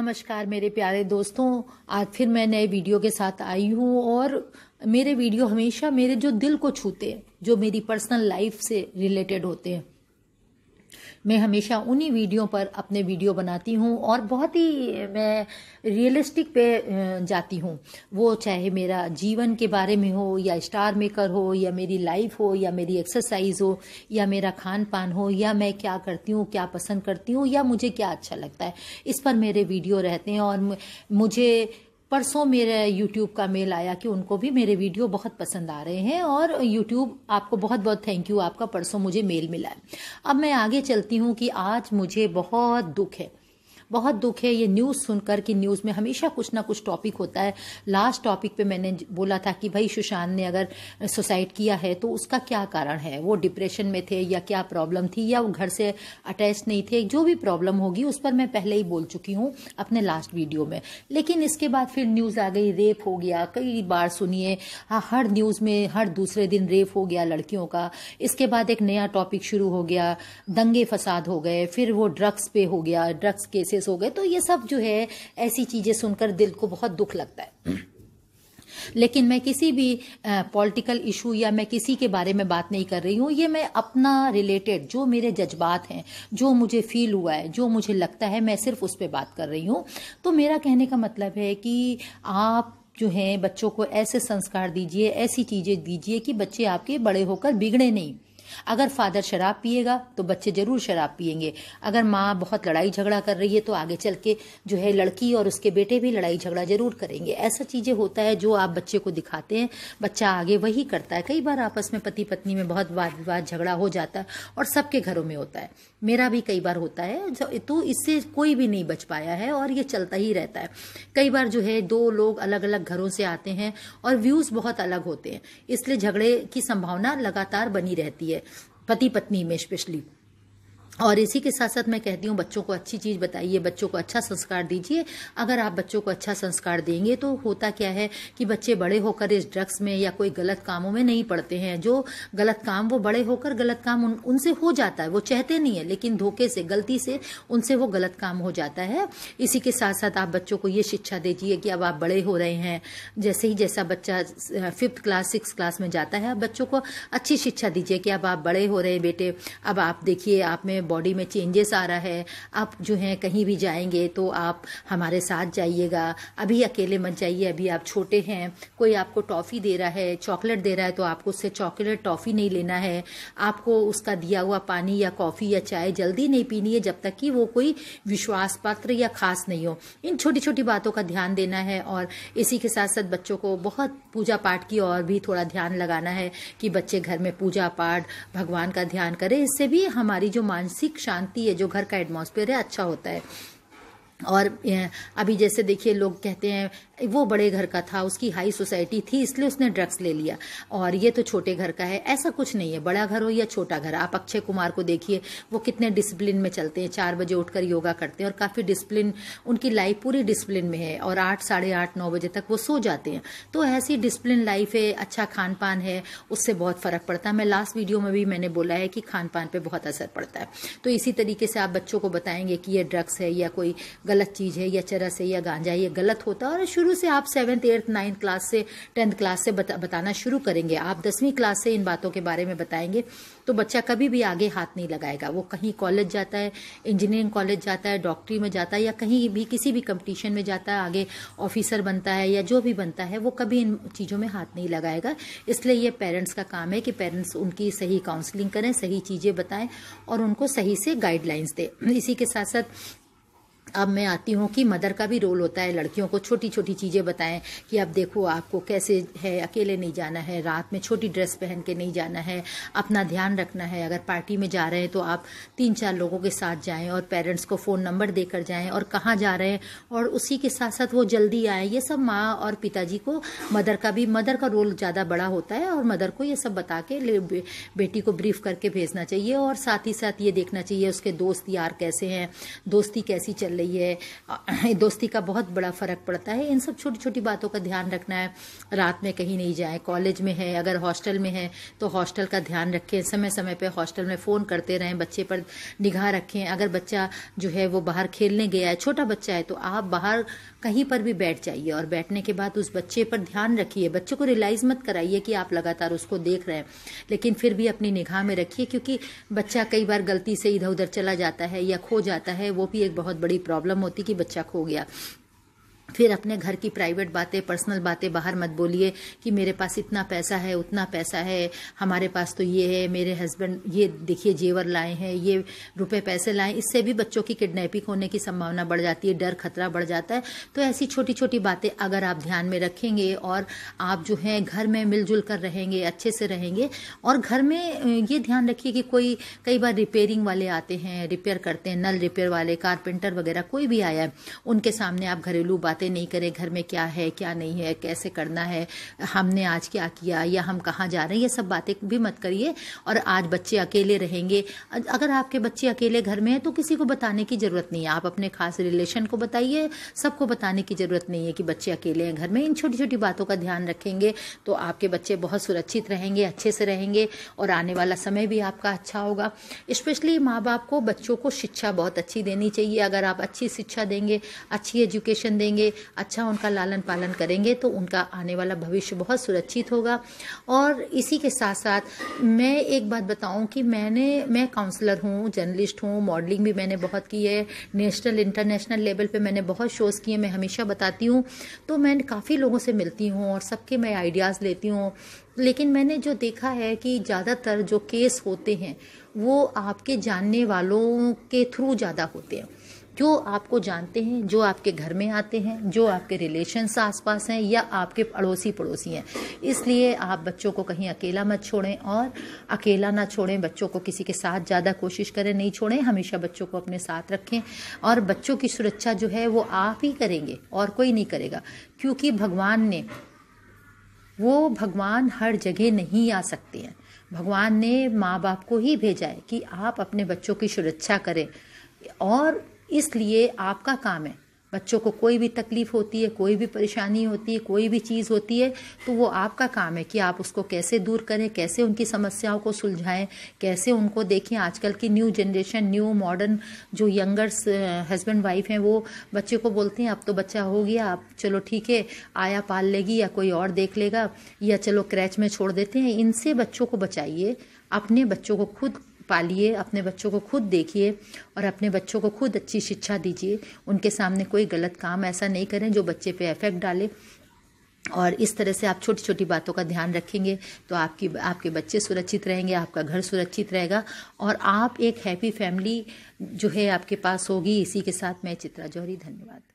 नमस्कार मेरे प्यारे दोस्तों आज फिर मैं नए वीडियो के साथ आई हूँ और मेरे वीडियो हमेशा मेरे जो दिल को छूते हैं जो मेरी पर्सनल लाइफ से रिलेटेड होते हैं मैं हमेशा उन्हीं वीडियो पर अपने वीडियो बनाती हूँ और बहुत ही मैं रियलिस्टिक पे जाती हूँ वो चाहे मेरा जीवन के बारे में हो या स्टार मेकर हो या मेरी लाइफ हो या मेरी एक्सरसाइज हो या मेरा खान पान हो या मैं क्या करती हूँ क्या पसंद करती हूँ या मुझे क्या अच्छा लगता है इस पर मेरे वीडियो रहते हैं और मुझे परसों मेरे यूट्यूब का मेल आया कि उनको भी मेरे वीडियो बहुत पसंद आ रहे हैं और यूट्यूब आपको बहुत बहुत थैंक यू आपका परसों मुझे मेल मिला है अब मैं आगे चलती हूँ कि आज मुझे बहुत दुख है बहुत दुख है ये न्यूज़ सुनकर कि न्यूज़ में हमेशा कुछ ना कुछ टॉपिक होता है लास्ट टॉपिक पे मैंने बोला था कि भाई सुशांत ने अगर सुसाइड किया है तो उसका क्या कारण है वो डिप्रेशन में थे या क्या प्रॉब्लम थी या वो घर से अटैच नहीं थे जो भी प्रॉब्लम होगी उस पर मैं पहले ही बोल चुकी हूँ अपने लास्ट वीडियो में लेकिन इसके बाद फिर न्यूज़ आ गई रेप हो गया कई बार सुनिए हाँ, हर न्यूज़ में हर दूसरे दिन रेप हो गया लड़कियों का इसके बाद एक नया टॉपिक शुरू हो गया दंगे फसाद हो गए फिर वो ड्रग्स पे हो गया ड्रग्स केसेस केसेस हो गए तो ये सब जो है ऐसी चीजें सुनकर दिल को बहुत दुख लगता है हम्म। लेकिन मैं किसी भी पॉलिटिकल इशू या मैं किसी के बारे में बात नहीं कर रही हूं ये मैं अपना रिलेटेड जो मेरे जज्बात हैं जो मुझे फील हुआ है जो मुझे लगता है मैं सिर्फ उस पर बात कर रही हूं तो मेरा कहने का मतलब है कि आप जो है बच्चों को ऐसे संस्कार दीजिए ऐसी चीज़ें दीजिए कि बच्चे आपके बड़े होकर बिगड़े नहीं अगर फादर शराब पिएगा तो बच्चे जरूर शराब पियेंगे अगर माँ बहुत लड़ाई झगड़ा कर रही है तो आगे चल के जो है लड़की और उसके बेटे भी लड़ाई झगड़ा जरूर करेंगे ऐसा चीज़ें होता है जो आप बच्चे को दिखाते हैं बच्चा आगे वही करता है कई बार आपस में पति पत्नी में बहुत वाद विवाद झगड़ा हो जाता है और सबके घरों में होता है मेरा भी कई बार होता है तो इससे कोई भी नहीं बच पाया है और ये चलता ही रहता है कई बार जो है दो लोग अलग अलग घरों से आते हैं और व्यूज़ बहुत अलग होते हैं इसलिए झगड़े की संभावना लगातार बनी रहती है पति पत्नी में स्पेशली और इसी के साथ साथ मैं कहती हूँ बच्चों को अच्छी चीज़ बताइए बच्चों को अच्छा संस्कार दीजिए अगर आप बच्चों को अच्छा संस्कार देंगे तो होता क्या है कि बच्चे बड़े होकर इस ड्रग्स में या कोई गलत कामों में नहीं पड़ते हैं जो गलत काम वो बड़े होकर गलत काम उन, उनसे हो जाता है वो चाहते नहीं है लेकिन धोखे से गलती से उनसे वो गलत काम हो जाता है इसी के साथ साथ आप बच्चों को ये शिक्षा दीजिए कि अब आप बड़े हो रहे हैं जैसे ही जैसा बच्चा फिफ्थ क्लास सिक्स क्लास में जाता है बच्चों को अच्छी शिक्षा दीजिए कि अब आप बड़े हो रहे हैं बेटे अब आप देखिए आप में बॉडी में चेंजेस आ रहा है आप जो है कहीं भी जाएंगे तो आप हमारे साथ जाइएगा अभी अकेले मत जाइए अभी आप छोटे हैं कोई आपको टॉफ़ी दे रहा है चॉकलेट दे रहा है तो आपको उससे चॉकलेट टॉफ़ी नहीं लेना है आपको उसका दिया हुआ पानी या कॉफ़ी या चाय जल्दी नहीं पीनी है जब तक कि वो कोई विश्वास पात्र या खास नहीं हो इन छोटी छोटी बातों का ध्यान देना है और इसी के साथ साथ बच्चों को बहुत पूजा पाठ की और भी थोड़ा ध्यान लगाना है कि बच्चे घर में पूजा पाठ भगवान का ध्यान करें इससे भी हमारी जो मानसिक मानसिक शांति है जो घर का एटमोसफेयर है अच्छा होता है और अभी जैसे देखिए लोग कहते हैं वो बड़े घर का था उसकी हाई सोसाइटी थी इसलिए उसने ड्रग्स ले लिया और ये तो छोटे घर का है ऐसा कुछ नहीं है बड़ा घर हो या छोटा घर आप अक्षय कुमार को देखिए वो कितने डिसिप्लिन में चलते हैं चार बजे उठकर योगा करते हैं और काफ़ी डिसिप्लिन उनकी लाइफ पूरी डिसिप्लिन में है और आठ साढ़े आठ नौ बजे तक वो सो जाते हैं तो ऐसी डिसिप्लिन लाइफ है अच्छा खान पान है उससे बहुत फ़र्क पड़ता है मैं लास्ट वीडियो में भी मैंने बोला है कि खान पान पर बहुत असर पड़ता है तो इसी तरीके से आप बच्चों को बताएंगे कि यह ड्रग्स है या कोई गलत चीज़ है या चरस है या गांजा है ये गलत होता है और शुरू से आप सेवन्थ एट्थ नाइन्थ क्लास से टेंथ क्लास से बता, बताना शुरू करेंगे आप दसवीं क्लास से इन बातों के बारे में बताएंगे तो बच्चा कभी भी आगे हाथ नहीं लगाएगा वो कहीं कॉलेज जाता है इंजीनियरिंग कॉलेज जाता है डॉक्टरी में जाता है या कहीं भी किसी भी कंपटीशन में जाता है आगे ऑफिसर बनता है या जो भी बनता है वो कभी इन चीज़ों में हाथ नहीं लगाएगा इसलिए ये पेरेंट्स का काम है कि पेरेंट्स उनकी सही काउंसलिंग करें सही चीज़ें बताएं और उनको सही से गाइडलाइंस दें इसी के साथ साथ अब मैं आती हूँ कि मदर का भी रोल होता है लड़कियों को छोटी छोटी चीज़ें बताएं कि अब देखो आपको कैसे है अकेले नहीं जाना है रात में छोटी ड्रेस पहन के नहीं जाना है अपना ध्यान रखना है अगर पार्टी में जा रहे हैं तो आप तीन चार लोगों के साथ जाएं और पेरेंट्स को फ़ोन नंबर देकर जाएं और कहाँ जा रहे हैं और उसी के साथ साथ वो जल्दी आए ये सब माँ और पिताजी को मदर का भी मदर का रोल ज़्यादा बड़ा होता है और मदर को ये सब बता के बेटी को ब्रीफ करके भेजना चाहिए और साथ ही साथ ये देखना चाहिए उसके दोस्त यार कैसे हैं दोस्ती कैसी चल रही है दोस्ती का बहुत बड़ा फ़र्क पड़ता है इन सब छोटी छोटी बातों का ध्यान रखना है रात में कहीं नहीं जाए कॉलेज में है अगर हॉस्टल में है तो हॉस्टल का ध्यान रखें समय समय पर हॉस्टल में फ़ोन करते रहें बच्चे पर निगाह रखें अगर बच्चा जो है वो बाहर खेलने गया है छोटा बच्चा है तो आप बाहर कहीं पर भी बैठ जाइए और बैठने के बाद उस बच्चे पर ध्यान रखिए बच्चे को रियलाइज़ मत कराइए कि आप लगातार उसको देख रहे हैं लेकिन फिर भी अपनी निगाह में रखिए क्योंकि बच्चा कई बार गलती से इधर उधर चला जाता है या खो जाता है वो भी एक बहुत बड़ी प्रॉब्लम होती कि बच्चा खो गया फिर अपने घर की प्राइवेट बातें पर्सनल बातें बाहर मत बोलिए कि मेरे पास इतना पैसा है उतना पैसा है हमारे पास तो ये है मेरे हस्बैंड ये देखिए जेवर लाए हैं ये रुपए पैसे लाए इससे भी बच्चों की किडनैपिंग होने की संभावना बढ़ जाती है डर खतरा बढ़ जाता है तो ऐसी छोटी छोटी बातें अगर आप ध्यान में रखेंगे और आप जो है घर में मिलजुल कर रहेंगे अच्छे से रहेंगे और घर में ये ध्यान रखिए कि कोई कई बार रिपेयरिंग वाले आते हैं रिपेयर करते हैं नल रिपेयर वाले कारपेंटर वगैरह कोई भी आया है उनके सामने आप घरेलू बात बातें नहीं करें घर में क्या है क्या नहीं है कैसे करना है हमने आज क्या किया या हम कहाँ जा रहे हैं ये सब बातें भी मत करिए और आज बच्चे अकेले रहेंगे अगर आपके बच्चे अकेले घर में हैं तो किसी को बताने की ज़रूरत नहीं है आप अपने खास रिलेशन को बताइए सबको बताने की ज़रूरत नहीं है कि बच्चे अकेले हैं घर में इन छोटी छोटी बातों का ध्यान रखेंगे तो आपके बच्चे बहुत सुरक्षित रहेंगे अच्छे से रहेंगे और आने वाला समय भी आपका अच्छा होगा स्पेशली माँ बाप को बच्चों को शिक्षा बहुत अच्छी देनी चाहिए अगर आप अच्छी शिक्षा देंगे अच्छी एजुकेशन देंगे अच्छा उनका लालन पालन करेंगे तो उनका आने वाला भविष्य बहुत सुरक्षित होगा और इसी के साथ साथ मैं एक बात बताऊं कि मैंने मैं काउंसलर हूँ जर्नलिस्ट हूँ मॉडलिंग भी मैंने बहुत की है नेशनल इंटरनेशनल लेवल पे मैंने बहुत शोज़ किए मैं हमेशा बताती हूँ तो मैं काफ़ी लोगों से मिलती हूँ और सबके मैं आइडियाज़ लेती हूँ लेकिन मैंने जो देखा है कि ज़्यादातर जो केस होते हैं वो आपके जानने वालों के थ्रू ज़्यादा होते हैं जो आपको जानते हैं जो आपके घर में आते हैं जो आपके रिलेशन्स आसपास हैं या आपके पड़ोसी पड़ोसी हैं इसलिए आप बच्चों को कहीं अकेला मत छोड़ें और अकेला ना छोड़ें बच्चों को किसी के साथ ज़्यादा कोशिश करें नहीं छोड़ें हमेशा बच्चों को अपने साथ रखें और बच्चों की सुरक्षा जो है वो आप ही करेंगे और कोई नहीं करेगा क्योंकि भगवान ने वो भगवान हर जगह नहीं आ सकते हैं भगवान ने माँ बाप को ही भेजा है कि आप अपने बच्चों की सुरक्षा करें और इसलिए आपका काम है बच्चों को कोई भी तकलीफ़ होती है कोई भी परेशानी होती है कोई भी चीज़ होती है तो वो आपका काम है कि आप उसको कैसे दूर करें कैसे उनकी समस्याओं को सुलझाएं कैसे उनको देखें आजकल की न्यू जनरेशन न्यू मॉडर्न जो यंगर्स हस्बैंड वाइफ हैं वो बच्चे को बोलते हैं अब तो बच्चा हो गया अब चलो ठीक है आया पाल लेगी या कोई और देख लेगा या चलो क्रैच में छोड़ देते हैं इनसे बच्चों को बचाइए अपने बच्चों को खुद पालिए अपने बच्चों को खुद देखिए और अपने बच्चों को खुद अच्छी शिक्षा दीजिए उनके सामने कोई गलत काम ऐसा नहीं करें जो बच्चे पे इफेक्ट डाले और इस तरह से आप छोटी छोटी बातों का ध्यान रखेंगे तो आपकी आपके बच्चे सुरक्षित रहेंगे आपका घर सुरक्षित रहेगा और आप एक हैप्पी फैमिली जो है आपके पास होगी इसी के साथ मैं चित्रा जौहरी धन्यवाद